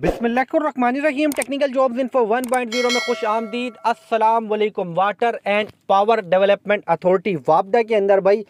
बिसमीम technical job in one point zero में खुश आमदीद अस्सलाम वालेकुम water and power development authority वापडा के अंदर भाई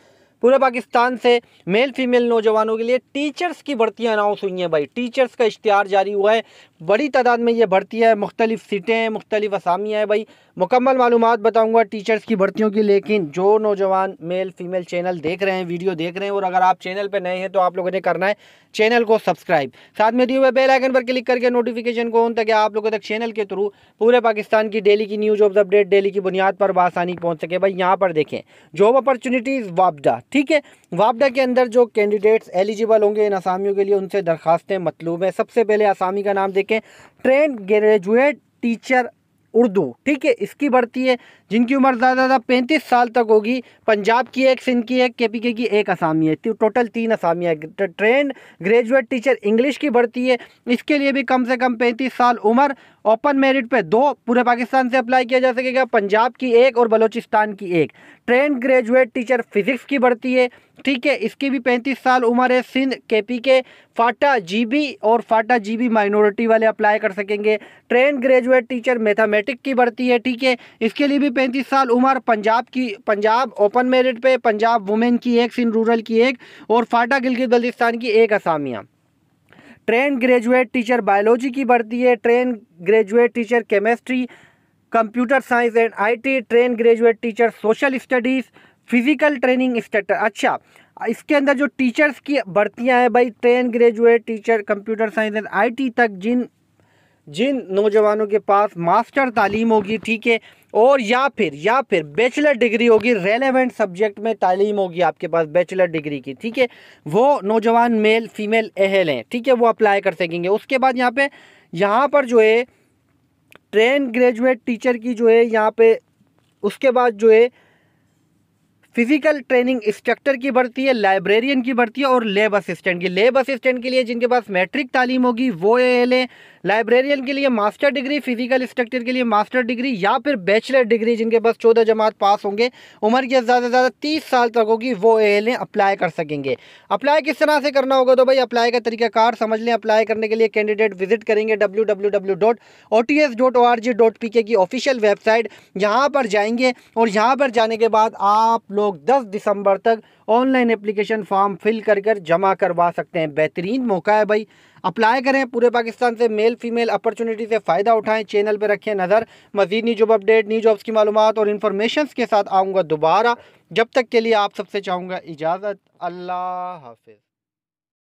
पूरे पाकिस्तान से मेल फीमेल नौजवानों के लिए टीचर्स की भर्तियाँ अनाउंस हुई हैं भाई टीचर्स का इश्तहार जारी हुआ है बड़ी तादाद में ये भर्ती है मुख्तलिफ़ सीटें हैं मुख्तलिफ़ असामियाँ हैं भाई मुकम्मल मालूम बताऊँगा टीचर्स की भर्तियों की लेकिन जो नौजवान मेल फीमेल चैनल देख रहे हैं वीडियो देख रहे हैं और अगर आप चैनल पर नए हैं तो आप लोगों ने करना है चैनल को सब्सक्राइब साथ में दिए हुए बेल आइकन पर क्लिक करके नोटिफिकेशन को ऑन तक आप लोगों तक चैनल के थ्रू पूरे पाकिस्तान की डेली की न्यूज़ अपडेट डेली की बुनियाद पर आसानी पहुँच सके भाई यहाँ पर देखें जॉब अपॉर्चुनिटीज़ वापडा ठीक है वापडा के अंदर जो कैंडिडेट्स एलिजिबल होंगे इन आसामियों के लिए उनसे दरखास्तें मतलूब हैं सबसे पहले आसामी का नाम देखें ट्रेन ग्रेजुएट टीचर उर्दू ठीक है इसकी बढ़ती है जिनकी उम्र ज़्यादा ज़्यादा पैंतीस साल तक होगी पंजाब की एक सिंध की एक के पी के की एक असामी है टोटल तो तीन असामियाँ train trained graduate teacher English की बढ़ती है इसके लिए भी कम से कम पैंतीस साल उम्र ओपन मेरिट पे दो पूरे पाकिस्तान से अप्लाई किया जा सकेगा पंजाब की एक और बलूचिस्तान की एक ट्रेंड ग्रेजुएट टीचर फिजिक्स की बढ़ती है ठीक है इसकी भी पैंतीस साल उम्र है सिंध के पी के फाटा बी और फाटा बी माइनॉरिटी वाले अप्लाई कर सकेंगे trained graduate teacher mathematic athletic की बढ़ती है ठीक है इसके लिए भी पैंतीस साल उम्र पंजाब की पंजाब ओपन मेरिट पे पंजाब वुमेन की एक सिंध रूरल की एक और फाटा गिलगित बल्दिस्तान की एक असामिया ट्रेन ग्रेजुएट टीचर बायोलॉजी की बढ़ती है train graduate teacher chemistry computer science and IT train graduate teacher social studies physical training instructor अच्छा इसके अंदर जो टीचर्स की भर्तियां हैं भाई train graduate teacher computer science and IT तक जिन जिन नौजवानों के पास मास्टर तालीम होगी ठीक है और या फिर या फिर बैचलर डिग्री होगी रेलेवेंट सब्जेक्ट में तालीम होगी आपके पास बैचलर डिग्री की ठीक है वो नौजवान मेल फीमेल अहल हैं ठीक है वो अप्लाई कर सकेंगे उसके बाद यहाँ पे यहाँ पर जो है ट्रेन ग्रेजुएट टीचर की जो है यहाँ पे उसके बाद जो है फिजिकल ट्रेनिंग इंस्ट्रक्टर की भर्ती है लाइब्रेरियन की भर्ती है और लेब असिस्टेंट की लेब असिस्टेंट के लिए जिनके पास मैट्रिक तालीम होगी वो ए लें लाइब्रेरियन के लिए मास्टर डिग्री फिजिकल इंस्ट्रक्टर के लिए मास्टर डिग्री या फिर बैचलर डिग्री जिनके पास चौदह जमात पास होंगे उम्र की ज़्यादा से ज़्यादा तीस साल तक होगी वो ए लें अप्लाई कर सकेंगे अप्लाई किस तरह से करना होगा तो भाई अप्लाई का तरीकाकार समझ लें अप्लाई करने के लिए कैंडिडेट विजिट करेंगे W W W dot O T S dot O R G dot P K की ऑफिशियल वेबसाइट यहाँ पर जाएंगे और यहाँ पर जाने के बाद आप लोग लोग 10 दिसंबर तक ऑनलाइन एप्लीकेशन फॉर्म फिल कर कर जमा करवा सकते हैं बेहतरीन मौका है भाई अप्लाई करें पूरे पाकिस्तान से मेल फीमेल अपॉर्चुनिटी से फ़ायदा उठाएं चैनल पर रखें नज़र मजीद new job update new jobs की मालूम और इन्फॉर्मेशन के साथ आऊँगा दोबारा जब तक के लिए आप सबसे चाहूँगा इजाज़त अल्लाह हाफिज़